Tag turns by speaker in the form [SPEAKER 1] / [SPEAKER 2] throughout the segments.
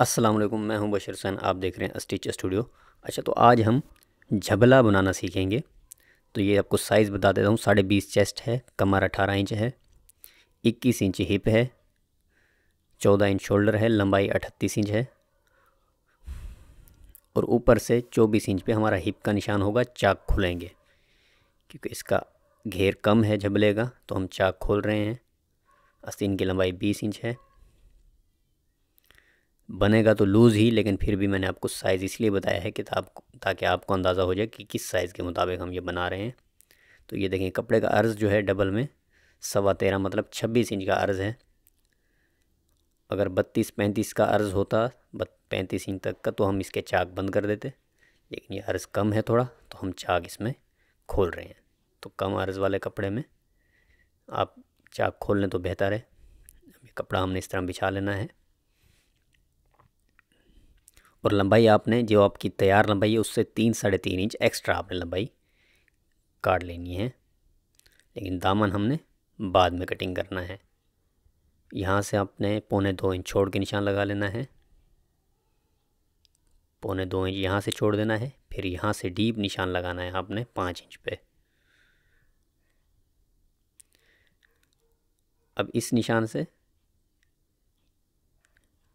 [SPEAKER 1] अस्सलाम वालेकुम मैं हूं बशर हुसैन आप देख रहे हैं स्टिच स्टूडियो अच्छा तो आज हम झबला बनाना सीखेंगे तो ये आपको साइज़ बता देता हूँ साढ़े बीस चेस्ट है कमर अठारह इंच है इक्कीस इंच हिप है चौदह इंच शोल्डर है लंबाई अठतीस इंच है और ऊपर से चौबीस इंच पे हमारा हिप का निशान होगा चाक खुलेंगे क्योंकि इसका घेर कम है झबले का तो हम चाक खोल रहे हैं अस्तीन की लंबाई बीस इंच है बनेगा तो लूज़ ही लेकिन फिर भी मैंने आपको साइज़ इसलिए बताया है आप ताकि आपको अंदाज़ा हो जाए कि किस साइज़ के मुताबिक हम ये बना रहे हैं तो ये देखें कपड़े का अर्ज़ जो है डबल में सवा तेरह मतलब छब्बीस इंच का अर्ज़ है अगर बत्तीस पैंतीस का अर्ज़ होता पैंतीस इंच तक का तो हम इसके चाक बंद कर देते लेकिन ये अर्ज़ कम है थोड़ा तो हम चाक इसमें खोल रहे हैं तो कम अर्ज़ वाले कपड़े में आप चाक खोल लें तो बेहतर है कपड़ा हमने इस तरह बिछा लेना है और लंबाई आपने जो आपकी तैयार लंबाई है उससे तीन साढ़े तीन इंच एक्स्ट्रा आपने लंबाई काट लेनी है लेकिन दामन हमने बाद में कटिंग करना है यहाँ से आपने पौने दो इंच छोड़ के निशान लगा लेना है पौने दो इंच यहाँ से छोड़ देना है फिर यहाँ से डीप निशान लगाना है आपने पाँच इंच पे अब इस निशान से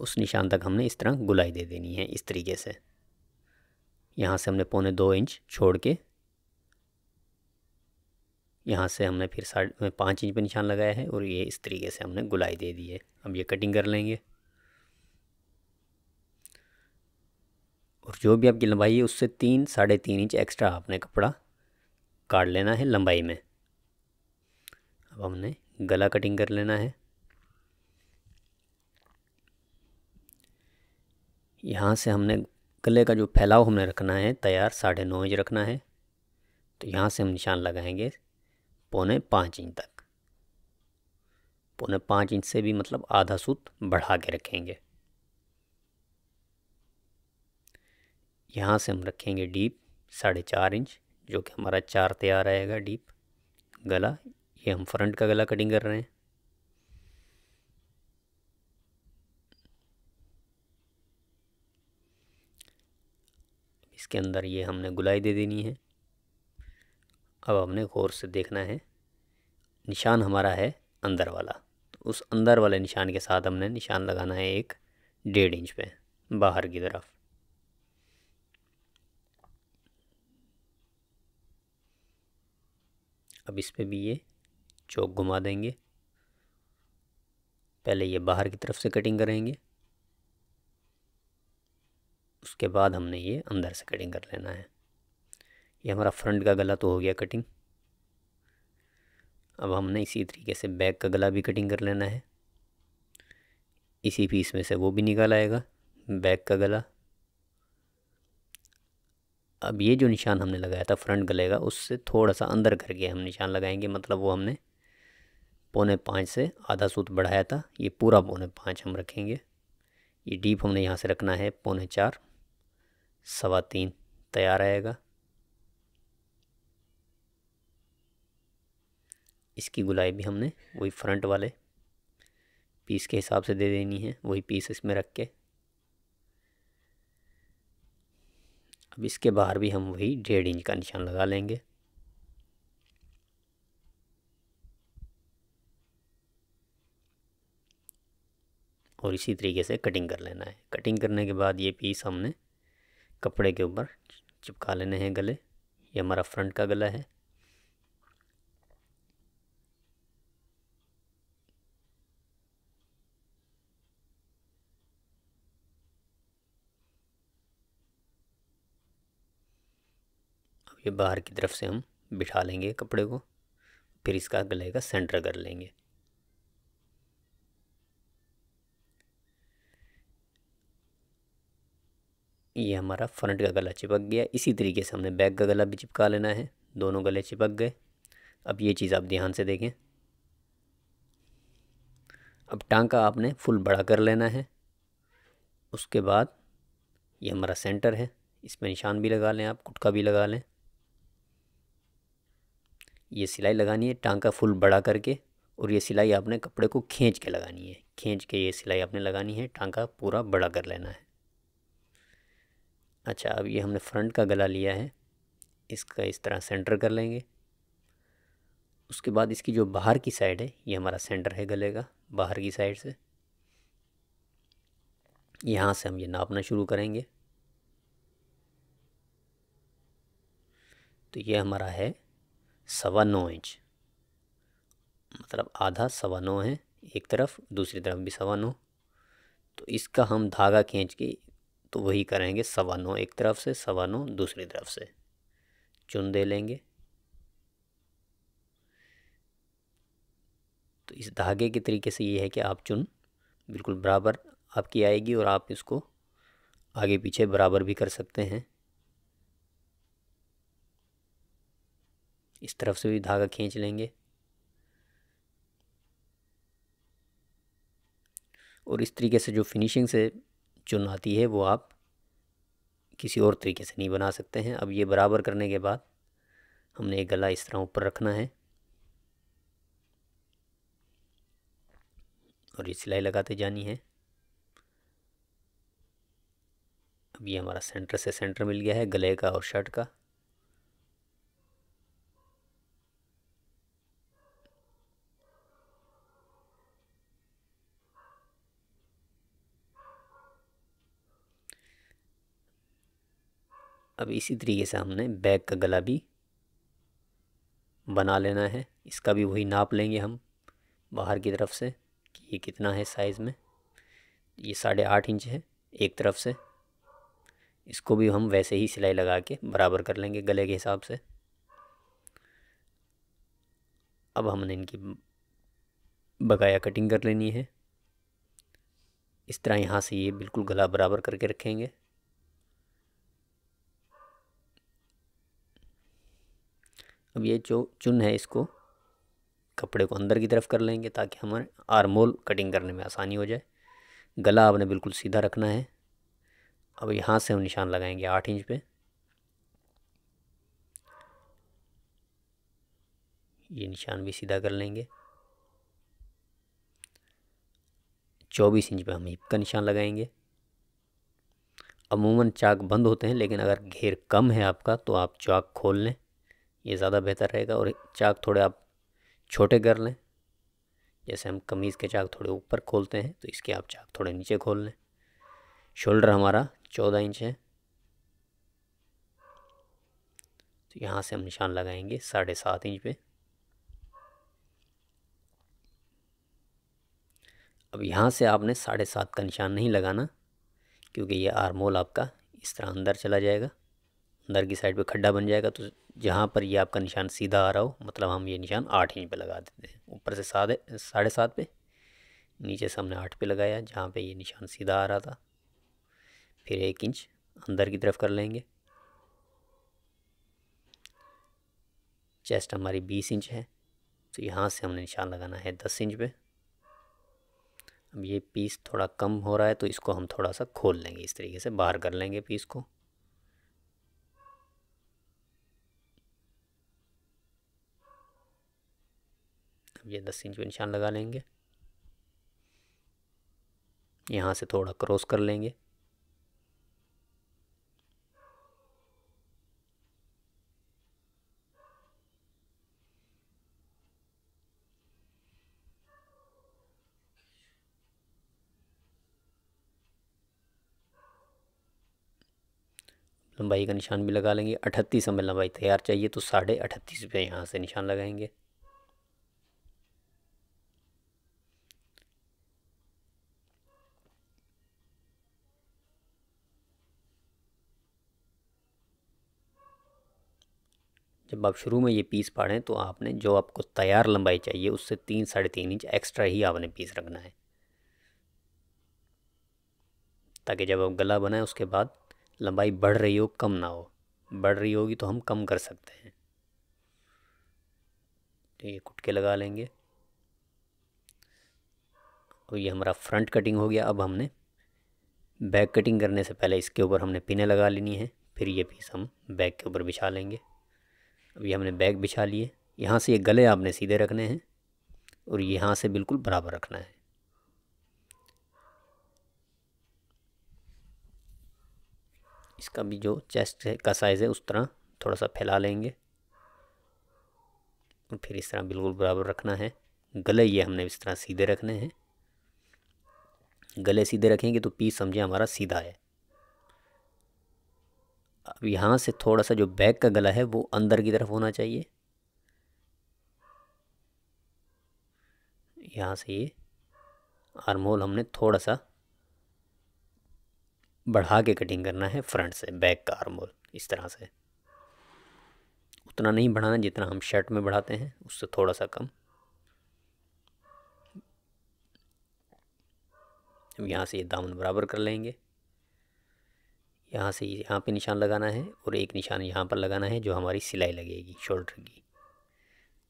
[SPEAKER 1] उस निशान तक हमने इस तरह गुलाई दे देनी है इस तरीके से यहाँ से हमने पौने दो इंच छोड़ के यहाँ से हमने फिर साढ़े पाँच इंच पर निशान लगाया है और ये इस तरीके से हमने गुलाई दे दी है अब ये कटिंग कर लेंगे और जो भी आपकी लंबाई है उससे तीन साढ़े तीन इंच एक्स्ट्रा आपने कपड़ा काट लेना है लंबाई में अब हमने गला कटिंग कर लेना है यहाँ से हमने गले का जो फैलाव हमने रखना है तैयार साढ़े नौ इंच रखना है तो यहाँ से हम निशान लगाएंगे पौने पाँच इंच तक पौने पाँच इंच से भी मतलब आधा सूत बढ़ा के रखेंगे यहाँ से हम रखेंगे डीप साढ़े चार इंच जो कि हमारा चार तैयार आएगा डीप गला ये हम फ्रंट का गला कटिंग कर रहे हैं इसके अंदर ये हमने गुलाई दे देनी है अब हमने गौर से देखना है निशान हमारा है अंदर वाला तो उस अंदर वाले निशान के साथ हमने निशान लगाना है एक डेढ़ इंच पे बाहर की तरफ अब इस पे भी ये चौक घुमा देंगे पहले ये बाहर की तरफ से कटिंग करेंगे उसके बाद हमने ये अंदर से कटिंग कर लेना है ये हमारा फ्रंट का गला तो हो गया कटिंग अब हमने इसी तरीके से बैक का गला भी कटिंग कर लेना है इसी पीस में से वो भी निकाल आएगा बैक का गला अब ये जो निशान हमने लगाया था फ्रंट गले का उससे थोड़ा सा अंदर करके हम निशान लगाएंगे मतलब वो हमने पौने पाँच से आधा सूत बढ़ाया था ये पूरा पौने पाँच हम रखेंगे ये डीप हमने यहाँ से रखना है पौने चार सवा तीन तैयार आएगा इसकी गुलाई भी हमने वही फ्रंट वाले पीस के हिसाब से दे देनी है वही पीस इसमें रख के अब इसके बाहर भी हम वही डेढ़ इंच का निशान लगा लेंगे और इसी तरीके से कटिंग कर लेना है कटिंग करने के बाद ये पीस हमने कपड़े के ऊपर चिपका लेने हैं गले ये हमारा फ्रंट का गला है अब ये बाहर की तरफ से हम बिठा लेंगे कपड़े को फिर इसका गले का सेंटर कर लेंगे ये हमारा फ्रंट का गला चिपक गया इसी तरीके से हमने बैक का गला भी चिपका लेना है दोनों गले चिपक गए अब ये चीज़ आप ध्यान से देखें अब टांका आपने फुल बड़ा कर लेना है उसके बाद ये हमारा सेंटर है इस पर निशान भी लगा लें आप कुटका भी लगा लें ये सिलाई लगानी है टांका फुल बड़ा करके और ये सिलाई आपने कपड़े को खींच के लगानी है खींच के ये सिलाई आपने लगानी है टांका पूरा बड़ा कर लेना है अच्छा अब ये हमने फ्रंट का गला लिया है इसका इस तरह सेंटर कर लेंगे उसके बाद इसकी जो बाहर की साइड है ये हमारा सेंटर है गले का बाहर की साइड से यहाँ से हम ये नापना शुरू करेंगे तो ये हमारा है सवा नौ इंच मतलब आधा सवा नौ है एक तरफ दूसरी तरफ भी सवा नौ तो इसका हम धागा खींच के तो वही करेंगे सवा नौ एक तरफ से सवा नौ दूसरी तरफ से चुन दे लेंगे तो इस धागे के तरीके से ये है कि आप चुन बिल्कुल बराबर आपकी आएगी और आप इसको आगे पीछे बराबर भी कर सकते हैं इस तरफ से भी धागा खींच लेंगे और इस तरीके से जो फिनिशिंग से चुन आती है वो आप किसी और तरीके से नहीं बना सकते हैं अब ये बराबर करने के बाद हमने एक गला इस तरह ऊपर रखना है और ये सिलाई लगाते जानी है अब ये हमारा सेंटर से सेंटर मिल गया है गले का और शर्ट का अब इसी तरीके से हमने बैग का गला भी बना लेना है इसका भी वही नाप लेंगे हम बाहर की तरफ से कि ये कितना है साइज़ में ये साढ़े आठ इंच है एक तरफ से इसको भी हम वैसे ही सिलाई लगा के बराबर कर लेंगे गले के हिसाब से अब हमने इनकी बकाया कटिंग कर लेनी है इस तरह यहाँ से ये बिल्कुल गला बराबर करके रखेंगे अब ये जो चुन है इसको कपड़े को अंदर की तरफ कर लेंगे ताकि हमारे आरमोल कटिंग करने में आसानी हो जाए गला आपने बिल्कुल सीधा रखना है अब यहाँ से हम निशान लगाएंगे आठ इंच पे ये निशान भी सीधा कर लेंगे चौबीस इंच पे हम हिप का निशान लगाएंगे अमूमन चाक बंद होते हैं लेकिन अगर घेर कम है आपका तो आप चाक खोल लें ये ज़्यादा बेहतर रहेगा और चाक थोड़े आप छोटे कर लें जैसे हम कमीज़ के चाक थोड़े ऊपर खोलते हैं तो इसके आप चाक थोड़े नीचे खोल लें शोल्डर हमारा चौदह इंच है तो यहाँ से हम निशान लगाएंगे साढ़े सात इंच पे अब यहाँ से आपने साढ़े सात का निशान नहीं लगाना क्योंकि ये आरमोल आपका इस तरह अंदर चला जाएगा अंदर की साइड पे खड्डा बन जाएगा तो जहाँ पर ये आपका निशान सीधा आ रहा हो मतलब हम ये निशान आठ इंच पे लगा देते हैं ऊपर से साधे साढ़े सात पे नीचे से हमने आठ पे लगाया जहाँ पे ये निशान सीधा आ रहा था फिर एक इंच अंदर की तरफ कर लेंगे चेस्ट हमारी बीस इंच है तो यहाँ से हमने निशान लगाना है दस इंच पे अब ये पीस थोड़ा कम हो रहा है तो इसको हम थोड़ा सा खोल लेंगे इस तरीके से बाहर कर लेंगे पीस को ये दस इंच का निशान लगा लेंगे यहाँ से थोड़ा क्रॉस कर लेंगे लंबाई का निशान भी लगा लेंगे अठतीस हमें लंबाई तैयार चाहिए तो साढ़े अठतीस पे यहाँ से निशान लगाएंगे जब आप शुरू में ये पीस पाड़ें तो आपने जो आपको तैयार लंबाई चाहिए उससे तीन साढ़े तीन इंच एक्स्ट्रा ही आपने पीस रखना है ताकि जब आप गला बनाएं उसके बाद लंबाई बढ़ रही हो कम ना हो बढ़ रही होगी तो हम कम कर सकते हैं तो ये कुटके लगा लेंगे और ये हमारा फ्रंट कटिंग हो गया अब हमने बैक कटिंग करने से पहले इसके ऊपर हमने पिने लगा लेनी है फिर ये पीस हम बैक के ऊपर बिछा लेंगे अभी हमने बैग बिछा लिए यहाँ से ये गले आपने सीधे रखने हैं और यहाँ से बिल्कुल बराबर रखना है इसका भी जो चेस्ट है का साइज़ है उस तरह थोड़ा सा फैला लेंगे और फिर इस तरह बिल्कुल बराबर रखना है गले ये हमने इस तरह सीधे रखने हैं गले सीधे रखेंगे तो पीस समझे हमारा सीधा है अब यहाँ से थोड़ा सा जो बैक का गला है वो अंदर की तरफ होना चाहिए यहाँ से ये आर्म होल हमने थोड़ा सा बढ़ा के कटिंग करना है फ्रंट से बैक का आर्म होल इस तरह से उतना नहीं बढ़ाना जितना हम शर्ट में बढ़ाते हैं उससे थोड़ा सा कम अब यहाँ से ये दामन बराबर कर लेंगे यहाँ से यहाँ पे निशान लगाना है और एक निशान यहाँ पर लगाना है जो हमारी सिलाई लगेगी शोल्डर की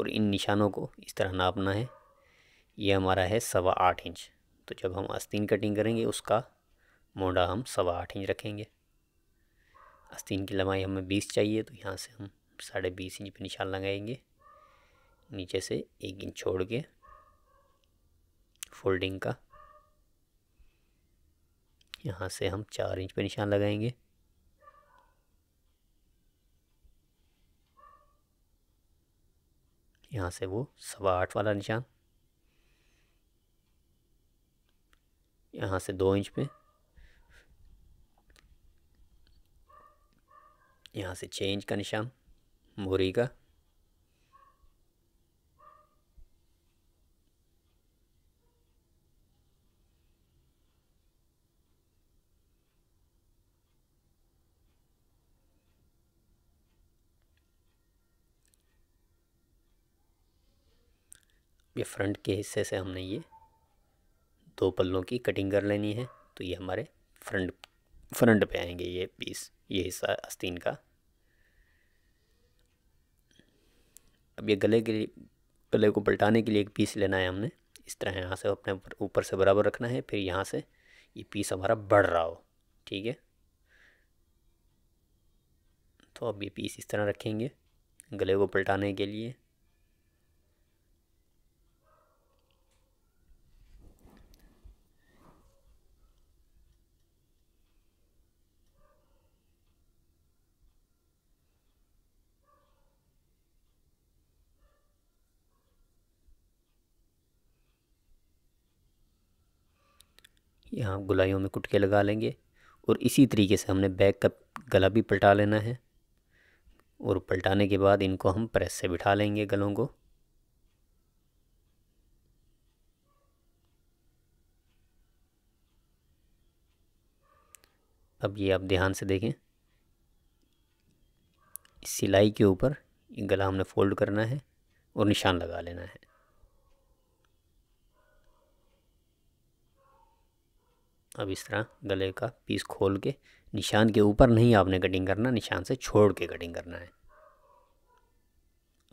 [SPEAKER 1] और इन निशानों को इस तरह नापना है ये हमारा है सवा आठ इंच तो जब हम आस्तीन कटिंग करेंगे उसका मोड़ा हम सवा आठ इंच रखेंगे आस्तीन की लंबाई हमें बीस चाहिए तो यहाँ से हम साढ़े बीस इंच पे निशान लगाएंगे नीचे से एक इंच छोड़ के फोल्डिंग का यहाँ से हम चार इंच पे निशान लगाएंगे यहाँ से वो सवा आठ वाला निशान यहाँ से दो इंच पे यहाँ से छः इंच का निशान मोरी का ये फ्रंट के हिस्से से हमने ये दो पल्लों की कटिंग कर लेनी है तो ये हमारे फ्रंट फ्रंट पे आएंगे ये पीस ये हिस्सा आस्तीन का अब ये गले के लिए गले को पलटाने के लिए एक पीस लेना है हमने इस तरह यहाँ से अपने ऊपर से बराबर रखना है फिर यहाँ से ये पीस हमारा बढ़ रहा हो ठीक है तो अब ये पीस इस तरह रखेंगे गले को पलटाने के लिए यहाँ गुलाइयों में कुटके लगा लेंगे और इसी तरीके से हमने बैग का गला भी पलटा लेना है और पलटाने के बाद इनको हम प्रेस से बिठा लेंगे गलों को अब ये आप ध्यान से देखें सिलाई के ऊपर गला हमने फोल्ड करना है और निशान लगा लेना है अब इस तरह गले का पीस खोल के निशान के ऊपर नहीं आपने कटिंग करना निशान से छोड़ के कटिंग करना है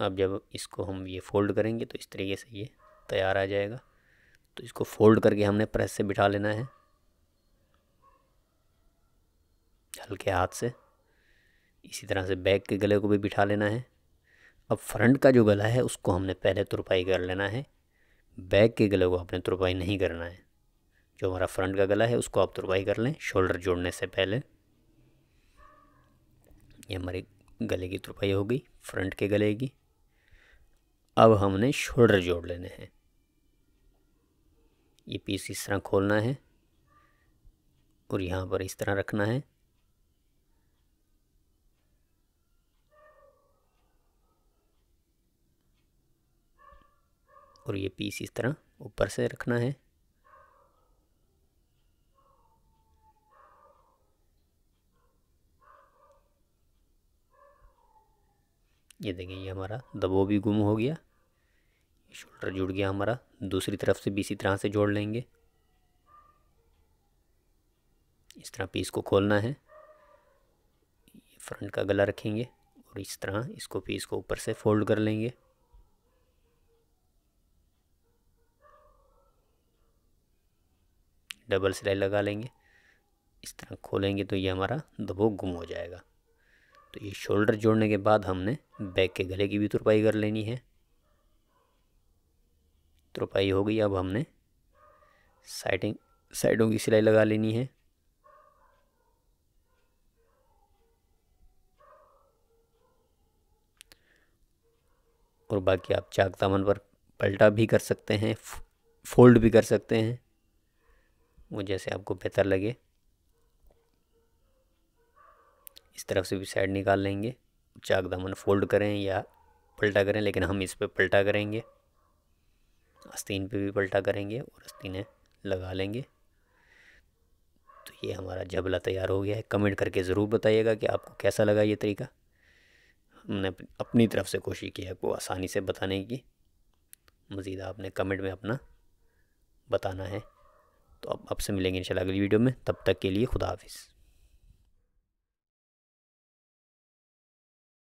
[SPEAKER 1] अब जब इसको हम ये फ़ोल्ड करेंगे तो इस तरीके से ये तैयार आ जाएगा तो इसको फ़ोल्ड करके हमने प्रेस से बिठा लेना है हल्के हाथ से इसी तरह से बैक के गले को भी बिठा लेना है अब फ्रंट का जो गला है उसको हमने पहले तुरपाई कर लेना है बैक के गले को आपने तुरपाई नहीं करना है जो हमारा फ्रंट का गला है उसको आप तुरबाही कर लें शोल्डर जोड़ने से पहले ये हमारे गले की तुरपाई हो गई फ्रंट के गले की अब हमने शोल्डर जोड़ लेने हैं ये पीस इस तरह खोलना है और यहाँ पर इस तरह रखना है और ये पीस इस तरह ऊपर से रखना है ये देखिए ये हमारा दबो भी गुम हो गया शोल्डर जुड़ गया हमारा दूसरी तरफ से भी इसी तरह से जोड़ लेंगे इस तरह पीस को खोलना है फ्रंट का गला रखेंगे और इस तरह इसको पीस को ऊपर से फोल्ड कर लेंगे डबल सिलाई लगा लेंगे इस तरह खोलेंगे तो ये हमारा दबो गुम हो जाएगा तो ये शोल्डर जोड़ने के बाद हमने बैक के गले की भी तुरपाई कर लेनी है तुरपाई हो गई अब हमने साइडिंग साइडों की सिलाई लगा लेनी है और बाकी आप चाक दामन पर पलटा भी कर सकते हैं फोल्ड भी कर सकते हैं वो जैसे आपको बेहतर लगे इस तरफ से भी साइड निकाल लेंगे चाक दामन फोल्ड करें या पलटा करें लेकिन हम इस पर पलटा करेंगे आस्तीन पे भी पलटा करेंगे और आस्तीने लगा लेंगे तो ये हमारा जबला तैयार हो गया है कमेंट करके ज़रूर बताइएगा कि आपको कैसा लगा ये तरीका हमने अपनी तरफ से कोशिश की है आपको आसानी से बताने की मज़ीद आपने कमेंट में अपना बताना है तो अब आपसे मिलेंगे इंशाल्लाह अगली वीडियो में तब तक के लिए खुदा हाफिज़